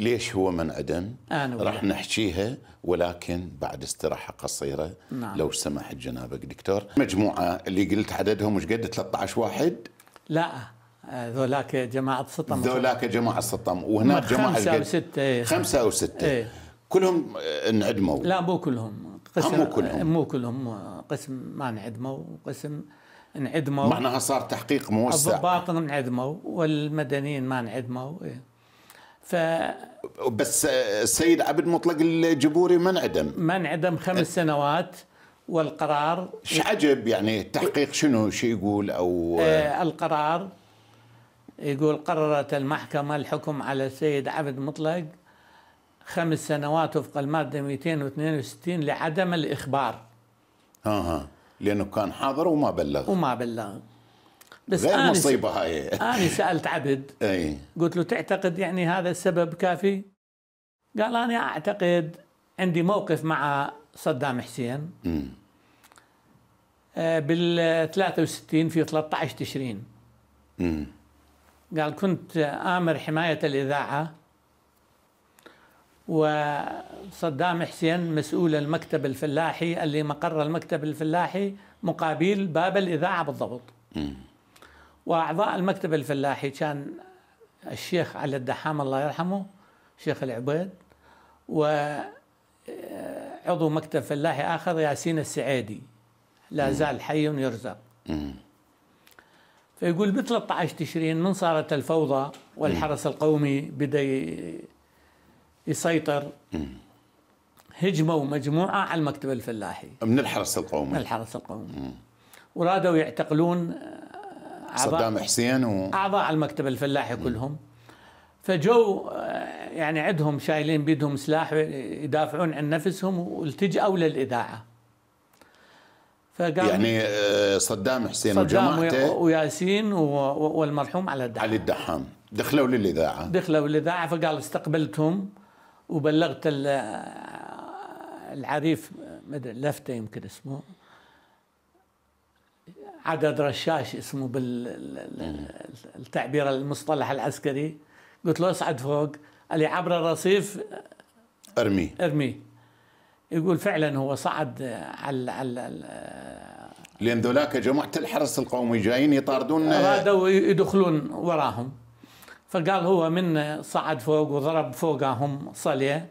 ليش هو منعدم آه، راح نحكيها ولكن بعد استراحة قصيرة نعم. لو سمحت جنابك دكتور مجموعة اللي قلت عددهم مش قد 13 واحد لا آه، ذولاك جماعة سطم ذولاك جماعة سطم وهناك جماعة إيه. خمسة وسته خمسة وسته ايه. كلهم آه، انعدموا لا مو كلهم قسم مو كلهم مو كلهم قسم ما انعدموا قسم انعدموا معناها صار تحقيق موسع الضباط انعدموا والمدنيين ما انعدموا ايه. ف بس السيد عبد مطلق الجبوري ما انعدم ما انعدم خمس إيه. سنوات والقرار ايش عجب يعني التحقيق شنو شي يقول او إيه، القرار يقول قررت المحكمة الحكم على السيد عبد مطلق خمس سنوات وفق المادة 262 لعدم الإخبار آه لأنه كان حاضر وما بلغ وما بلغ بس غير مصيبة هاي أنا سألت عبد أي. قلت له تعتقد يعني هذا السبب كافي قال أنا أعتقد عندي موقف مع صدام حسين م. بال 63 في 13 تشرين قال كنت آمر حماية الإذاعة وصدام حسين مسؤول المكتب الفلاحي اللي مقر المكتب الفلاحي مقابل باب الإذاعة بالضبط م. واعضاء المكتب الفلاحي كان الشيخ علي الدحام الله يرحمه شيخ العبيد وعضو آه، مكتب فلاحي اخر ياسين السعيدي لا زال حي يرزق فيقول ب 13 تشرين من صارت الفوضى والحرس القومي بدا يسيطر هجموا مجموعه على المكتب الفلاحي من الحرس القومي من الحرس القومي ورادوا يعتقلون آه، صدام حسين و... اعضاء المكتب الفلاحي كلهم فجو آه، يعني عندهم شايلين بيدهم سلاح يدافعون عن نفسهم والتجأوا للإذاعة فقام يعني آه، صدام حسين صدام وجماعته وياسين والمرحوم علي الدحام علي الدحام دخلوا للإذاعة دخلوا للإذاعة فقال استقبلتهم وبلغت آه، العريف لفته يمكن اسمه عدد رشاش اسمه بالتعبير المصطلح العسكري قلت له اصعد فوق قال لي عبر الرصيف ارمي ارمي يقول فعلا هو صعد على على لان ذولاك جماعه الحرس القومي جايين يطاردون ارادوا يدخلون وراهم فقال هو من صعد فوق وضرب فوقهم صليه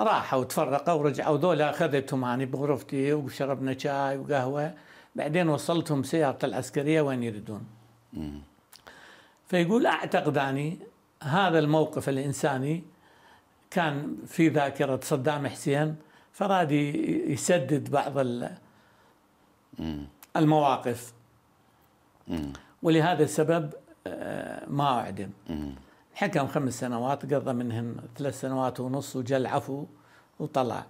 راحوا تفرقوا ورجعوا ذولا اخذتهم يعني بغرفتي وشربنا شاي وقهوه بعدين وصلتهم سيارة العسكرية وين يريدون فيقول أعتقد أني هذا الموقف الإنساني كان في ذاكرة صدام حسين فراد يسدد بعض المواقف ولهذا السبب آه، ما أعدم حكم خمس سنوات قضى منهن ثلاث سنوات ونص وجل عفو وطلع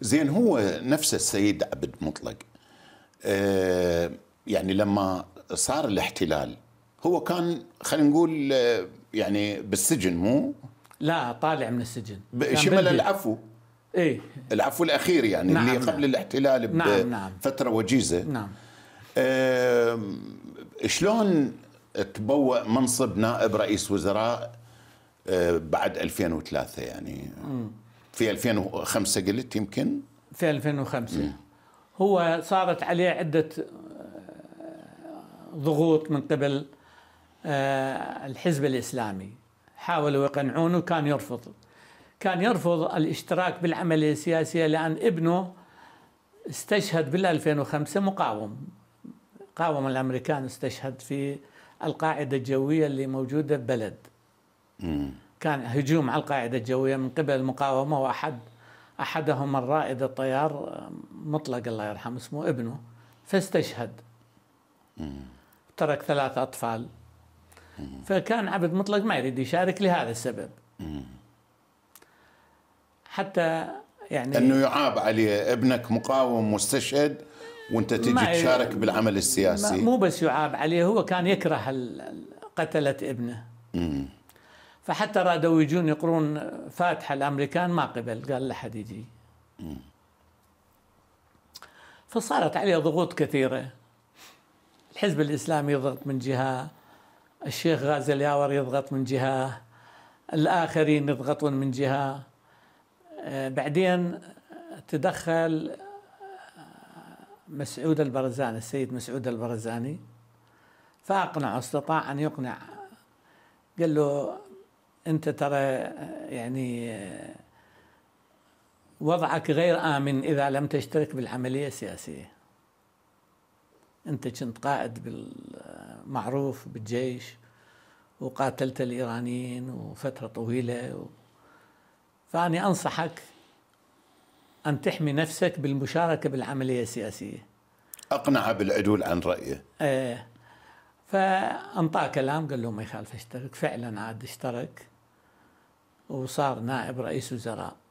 زين هو نفس السيد عبد مطلق آه، يعني لما صار الاحتلال هو كان خلينا نقول آه، يعني بالسجن مو لا طالع من السجن شمل العفو اي العفو الاخير يعني نعم اللي قبل نعم. الاحتلال نعم نعم وجيزه نعم آه شلون تبوأ منصب نائب رئيس وزراء آه بعد 2003 يعني م. في 2005 قلت يمكن في 2005 م. هو صارت عليه عدة آه، ضغوط من قبل آه، الحزب الإسلامي حاولوا يقنعونه كان يرفض كان يرفض الاشتراك بالعملية السياسية لأن ابنه استشهد بال 2005 مقاوم قاوم الأمريكان استشهد في القاعدة الجوية اللي موجودة ببلد كان هجوم على القاعدة الجوية من قبل المقاومة وأحد أحدهم الرائد الطيار مطلق الله يرحمه اسمه ابنه فاستشهد ترك ثلاث أطفال فكان عبد مطلق ما يريد يشارك لهذا السبب حتى يعني انه يعاب عليه ابنك مقاوم مستشهد وانت تجي تشارك بالعمل السياسي مو بس يعاب عليه هو كان يكره قتله ابنه مم. فحتى رادوا يجون يقرون فاتحه الامريكان ما قبل قال لا حد يجي فصارت عليه ضغوط كثيره الحزب الاسلامي يضغط من جهه الشيخ غازي الياور يضغط من جهه الاخرين يضغطون من جهه آه، بعدين تدخل آه، مسعود البرزاني السيد مسعود البرزاني فاقنعه استطاع ان يقنع قال له انت ترى يعني وضعك غير امن اذا لم تشترك بالعمليه السياسيه انت كنت قائد بالمعروف بالجيش وقاتلت الايرانيين وفتره طويله و... فاني انصحك ان تحمي نفسك بالمشاركه بالعمليه السياسيه اقنعه بالعدول عن رايه ايه فانطاه كلام قال له ما يخالف اشترك فعلا عاد اشترك وصار نائب رئيس وزراء